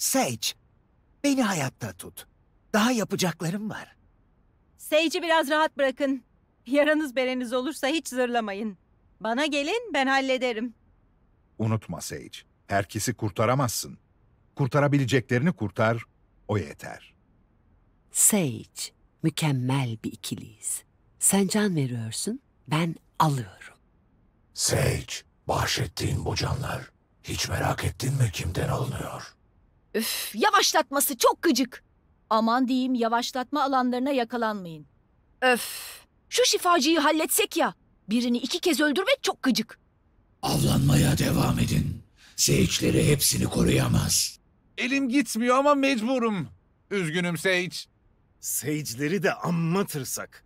Sage, beni hayatta tut. Daha yapacaklarım var. Sage'i biraz rahat bırakın. Yaranız bereniz olursa hiç zırlamayın. Bana gelin ben hallederim. Unutma Sage, herkesi kurtaramazsın. Kurtarabileceklerini kurtar, o yeter. Sage, mükemmel bir ikiliyiz. Sen can veriyorsun, ben alıyorum. Sage, bahşettiğin bu canlar hiç merak ettin mi kimden alınıyor? Üf, yavaşlatması çok gıcık. Aman diyeyim yavaşlatma alanlarına yakalanmayın. Öf, şu şifacıyı halletsek ya. Birini iki kez öldürmek çok gıcık. Avlanmaya devam edin. Sage'leri hepsini koruyamaz. Elim gitmiyor ama mecburum. Üzgünüm Sage. Sage'leri de amma tırsak.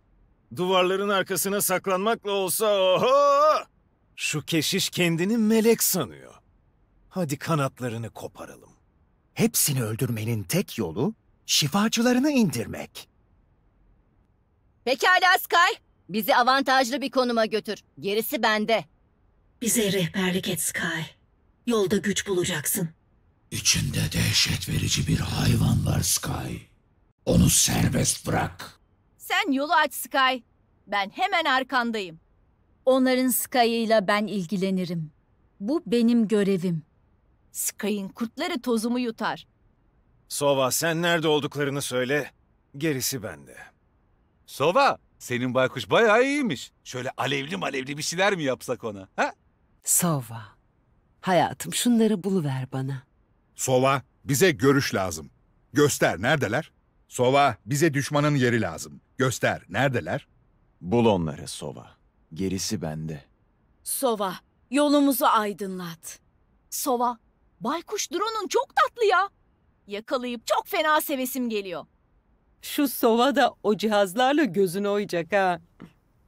Duvarların arkasına saklanmakla olsa oho! Şu keşiş kendini melek sanıyor. Hadi kanatlarını koparalım. Hepsini öldürmenin tek yolu şifacılarını indirmek. Pekala Sky. Bizi avantajlı bir konuma götür. Gerisi bende. Bize rehberlik et Sky. Yolda güç bulacaksın. İçinde dehşet verici bir hayvan var Sky. Onu serbest bırak. Sen yolu aç Sky. Ben hemen arkandayım. Onların Sky'ıyla ben ilgilenirim. Bu benim görevim. Sky'in kurtları tozumu yutar. Sova sen nerede olduklarını söyle. Gerisi bende. Sova senin baykuş bayağı iyiymiş. Şöyle alevli malevli bir şeyler mi yapsak ona? Ha? Sova. Hayatım şunları buluver bana. Sova bize görüş lazım. Göster neredeler? Sova bize düşmanın yeri lazım. Göster neredeler? Bul onları Sova. Gerisi bende. Sova yolumuzu aydınlat. Sova Baykuş drone'un çok tatlı ya. Yakalayıp çok fena sevesim geliyor. Şu sova da o cihazlarla gözünü oyacak ha.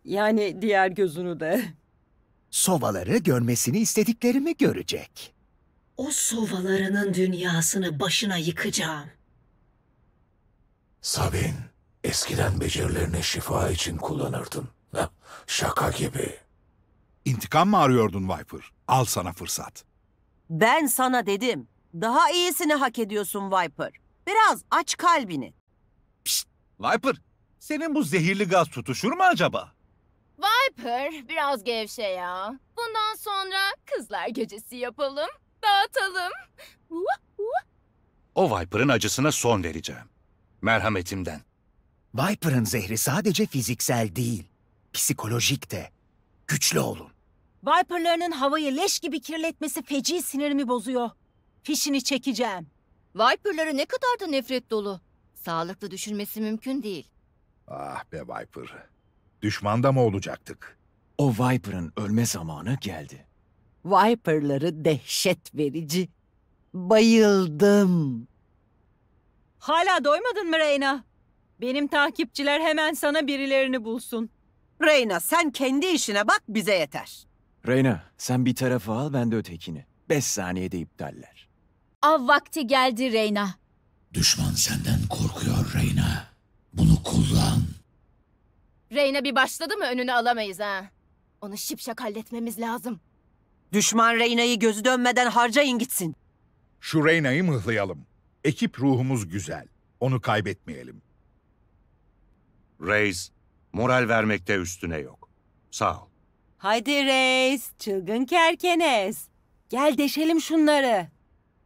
Yani diğer gözünü de. Sovaları görmesini istediklerimi görecek. O sovalarının dünyasını başına yıkacağım. Sabin, eskiden becerilerini şifa için kullanırdın. Şaka gibi. İntikam mı arıyordun Viper? Al sana fırsat. Ben sana dedim. Daha iyisini hak ediyorsun Viper. Biraz aç kalbini. Pişt, Viper, senin bu zehirli gaz tutuşur mu acaba? Viper, biraz gevşe ya. Bundan sonra kızlar gecesi yapalım, dağıtalım. O Viper'ın acısına son vereceğim. Merhametimden. Viper'ın zehri sadece fiziksel değil, psikolojik de. Güçlü olun. Viper'larının havayı leş gibi kirletmesi feci sinirimi bozuyor. Fişini çekeceğim. Viper'ları ne kadar da nefret dolu. Sağlıklı düşürmesi mümkün değil. Ah be Viper. Düşmanda mı olacaktık? O Viper'ın ölme zamanı geldi. Viper'ları dehşet verici. Bayıldım. Hala doymadın mı Reyna? Benim takipçiler hemen sana birilerini bulsun. Reyna sen kendi işine bak bize yeter. Reyna, sen bir tarafı al, ben de ötekini. Beş saniyede iptaller. Av vakti geldi Reyna. Düşman senden korkuyor Reyna. Bunu kullan. Reyna bir başladı mı önünü alamayız ha. Onu şipşak halletmemiz lazım. Düşman Reyna'yı gözü dönmeden harcayın gitsin. Şu Reyna'yı mıhlayalım. Ekip ruhumuz güzel. Onu kaybetmeyelim. Reis, moral vermekte üstüne yok. Sağ ol. Haydi reis, çılgın kerkeniz. Gel deşelim şunları.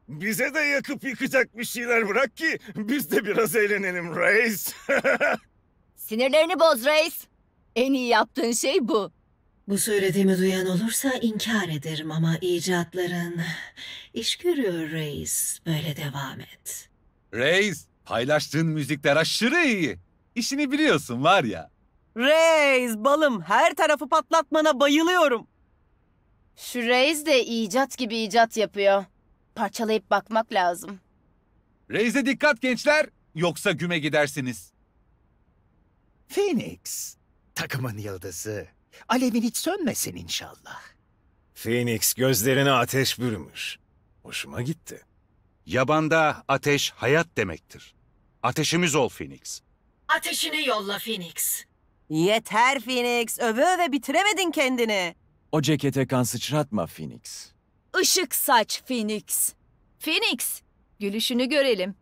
Bize de yakıp yıkacak bir şeyler bırak ki biz de biraz eğlenelim reis. Sinirlerini boz reis. En iyi yaptığın şey bu. Bu söylediğimi duyan olursa inkar ederim ama icatların iş görüyor reis. Böyle devam et. Reis, paylaştığın müzikler aşırı iyi. İşini biliyorsun var ya. Reis balım her tarafı patlatmana bayılıyorum. Şu Reis de icat gibi icat yapıyor. Parçalayıp bakmak lazım. Reis'e dikkat gençler yoksa güme gidersiniz. Phoenix, takımın yıldızı. Alevin hiç sönmesin inşallah. Phoenix gözlerine ateş bürümüş. Hoşuma gitti. Yabanda ateş hayat demektir. Ateşimiz ol Phoenix. Ateşini yolla Phoenix. Yeter Phoenix. Öve öve bitiremedin kendini. O cekete kan sıçratma Phoenix. Işık saç Phoenix. Phoenix, gülüşünü görelim.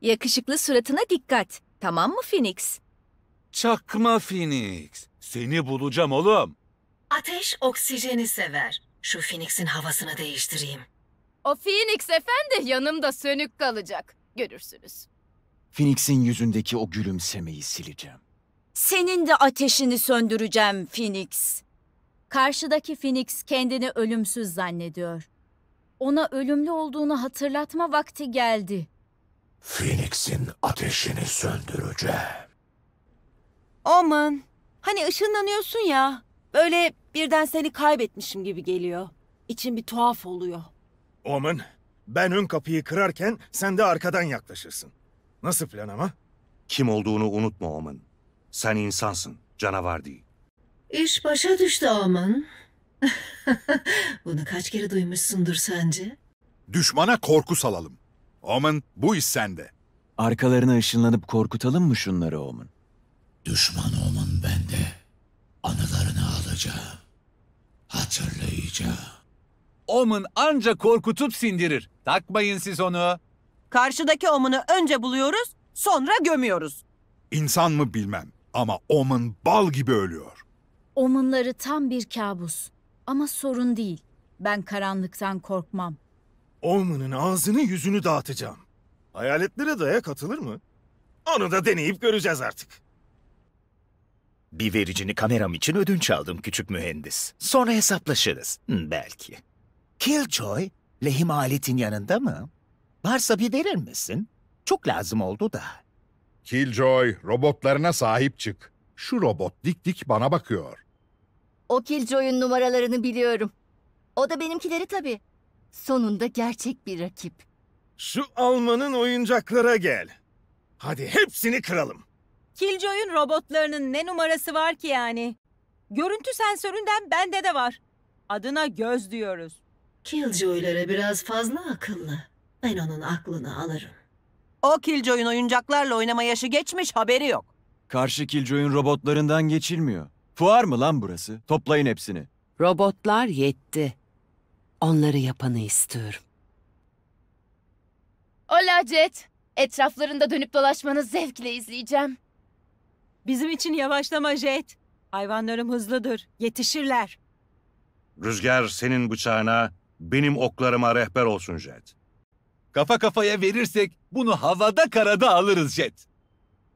Yakışıklı suratına dikkat. Tamam mı Phoenix? Çakma Phoenix. Seni bulacağım oğlum. Ateş oksijeni sever. Şu Phoenix'in havasını değiştireyim. O Phoenix efendi yanımda sönük kalacak. Görürsünüz. Phoenix'in yüzündeki o gülümsemeyi sileceğim. Senin de ateşini söndüreceğim Phoenix. Karşıdaki Phoenix kendini ölümsüz zannediyor. Ona ölümlü olduğunu hatırlatma vakti geldi. Phoenix'in ateşini söndüreceğim. Oman, hani ışınlanıyorsun ya. Böyle birden seni kaybetmişim gibi geliyor. İçim bir tuhaf oluyor. Oman, ben ön kapıyı kırarken sen de arkadan yaklaşırsın. Nasıl plan ama? Kim olduğunu unutma Oman. Sen insansın, canavar değil. İş başa düştü aman. Bunu kaç kere duymuşsundur sence? Düşmana korku salalım. Omen bu iş sende. Arkalarına ışınlanıp korkutalım mı şunları Omen? Düşman Omen bende. Anılarını alacağım. Hatırlayacağım. Omen ancak korkutup sindirir. Takmayın siz onu. Karşıdaki Omen'ı önce buluyoruz, sonra gömüyoruz. İnsan mı bilmem. Ama Omen bal gibi ölüyor. Omenları tam bir kabus. Ama sorun değil. Ben karanlıktan korkmam. Omen'ın ağzını yüzünü dağıtacağım. Hayaletlere dayak atılır mı? Onu da deneyip göreceğiz artık. Bir vericini kameram için ödünç aldım küçük mühendis. Sonra hesaplaşırız. Belki. Killjoy, lehim aletin yanında mı? Varsa bir verir misin? Çok lazım oldu da. Killjoy, robotlarına sahip çık. Şu robot dik dik bana bakıyor. O Killjoy'un numaralarını biliyorum. O da benimkileri tabii. Sonunda gerçek bir rakip. Şu Alman'ın oyuncaklara gel. Hadi hepsini kıralım. Killjoy'un robotlarının ne numarası var ki yani? Görüntü sensöründen bende de var. Adına göz diyoruz. Killjoy'lara biraz fazla akıllı. Ben onun aklını alırım. O Killjoy'un oyuncaklarla oynama yaşı geçmiş haberi yok. Karşı Killjoy'un robotlarından geçilmiyor. Fuar mı lan burası? Toplayın hepsini. Robotlar yetti. Onları yapanı istiyorum. Ola Jet. Etraflarında dönüp dolaşmanı zevkle izleyeceğim. Bizim için yavaşlama Jet. Hayvanlarım hızlıdır. Yetişirler. Rüzgar senin bıçağına, benim oklarıma rehber olsun Jet. Kafa kafaya verirsek bunu havada karada alırız Jet.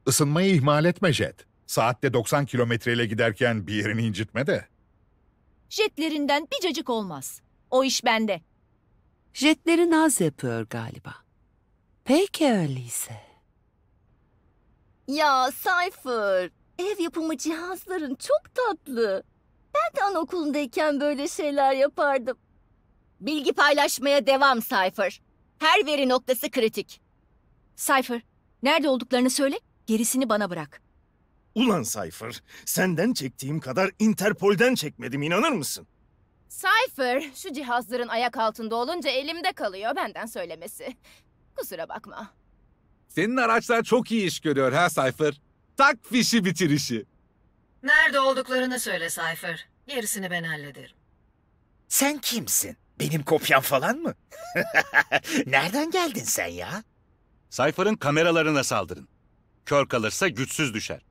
Isınmayı ihmal etme Jet. Saatte 90 kilometreyle giderken bir yerini incitme de. Jetlerinden bir cacık olmaz. O iş bende. Jetleri naz yapıyor galiba. Peki öyleyse. Ya Cypher, ev yapımı cihazların çok tatlı. Ben de anaokulundayken böyle şeyler yapardım. Bilgi paylaşmaya devam Cypher. Her veri noktası kritik. Cypher, nerede olduklarını söyle, gerisini bana bırak. Ulan Cypher, senden çektiğim kadar Interpol'den çekmedim inanır mısın? Cypher, şu cihazların ayak altında olunca elimde kalıyor benden söylemesi. Kusura bakma. Senin araçlar çok iyi iş görüyor ha Cypher. Tak fişi bitir Nerede olduklarını söyle Cypher. Gerisini ben hallederim. Sen kimsin? Benim kopyam falan mı? Nereden geldin sen ya? Cypher'ın kameralarına saldırın. Kör kalırsa güçsüz düşer.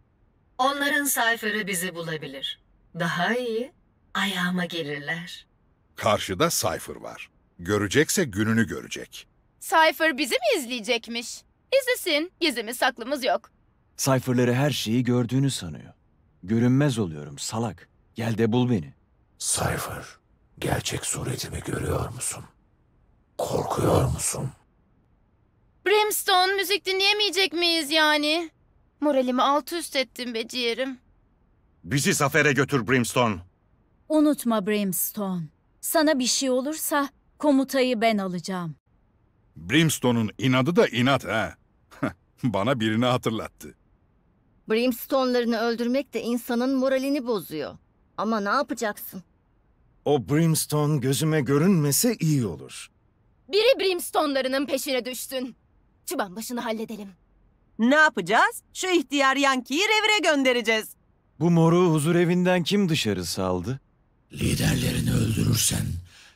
Onların Cypher'ı bizi bulabilir. Daha iyi. Ayağıma gelirler. Karşıda Cypher var. Görecekse gününü görecek. Cypher bizi mi izleyecekmiş? İzlesin. Gizlimiz saklımız yok. Cypher'ları her şeyi gördüğünü sanıyor. Görünmez oluyorum salak. Gel de bul beni. Cypher. Gerçek suretimi görüyor musun? Korkuyor musun? Brimstone müzik dinleyemeyecek miyiz yani? Moralimi alt üst ettin be ciğerim. Bizi zafere götür Brimstone. Unutma Brimstone. Sana bir şey olursa komutayı ben alacağım. Brimstone'un inadı da inat ha. Bana birini hatırlattı. Brimstone'larını öldürmek de insanın moralini bozuyor. Ama ne yapacaksın? O Brimstone gözüme görünmese iyi olur. Biri Brimstone'larının peşine düştün. Çıban başını halledelim. Ne yapacağız? Şu ihtiyar Yanki'yi revire göndereceğiz. Bu moru huzur evinden kim dışarı saldı? Liderlerini öldürürsen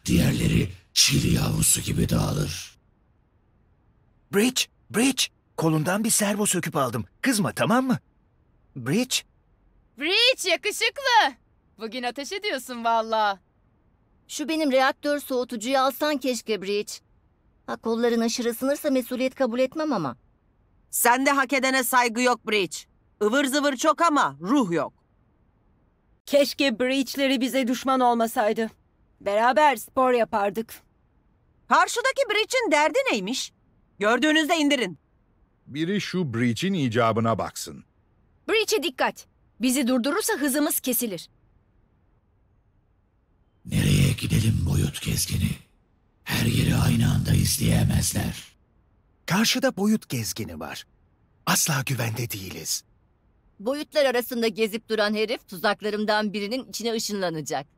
diğerleri çili yavrusu gibi dağılır. Bridge, Bridge, kolundan bir servo söküp aldım. Kızma tamam mı? Bridge, Bridge yakışıklı. Bugün ateş ediyorsun valla. Şu benim reaktör soğutucuyu alsan keşke Bridge. Ha kolların aşırı sınırsa mesuliyet kabul etmem ama. Sende hak edene saygı yok Bridge. Ivır zıvır çok ama ruh yok. Keşke Breach'leri bize düşman olmasaydı. Beraber spor yapardık. Karşıdaki Breach'in derdi neymiş? Gördüğünüzde indirin. Biri şu Breach'in icabına baksın. Breach'e dikkat. Bizi durdurursa hızımız kesilir. Nereye? gidelim boyut gezgini. Her yeri aynı anda izleyemezler. Karşıda boyut gezgini var. Asla güvende değiliz. Boyutlar arasında gezip duran herif tuzaklarımdan birinin içine ışınlanacak.